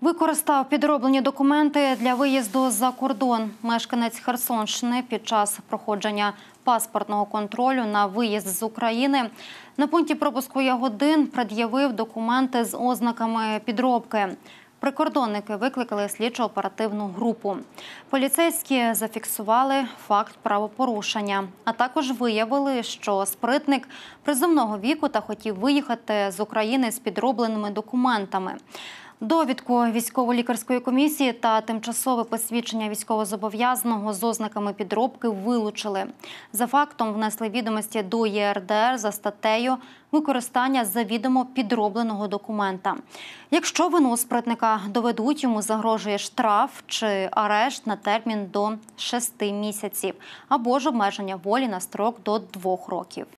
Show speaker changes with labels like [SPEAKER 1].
[SPEAKER 1] Використав підроблені документи для виїзду за кордон. Мешканець Херсонщини під час проходження паспортного контролю на виїзд з України на пункті пропуску Ягодин пред'явив документи з ознаками підробки. Прикордонники викликали слідчо-оперативну групу. Поліцейські зафіксували факт правопорушення, а також виявили, що спритник призовного віку та хотів виїхати з України з підробленими документами. Довідку військово-лікарської комісії та тимчасове посвідчення військовозобов'язаного з ознаками підробки вилучили. За фактом внесли відомості до ЄРДР за статтею використання завідомо підробленого документа. Якщо вину спритника доведуть, йому загрожує штраф чи арешт на термін до 6 місяців або ж обмеження волі на строк до 2 років.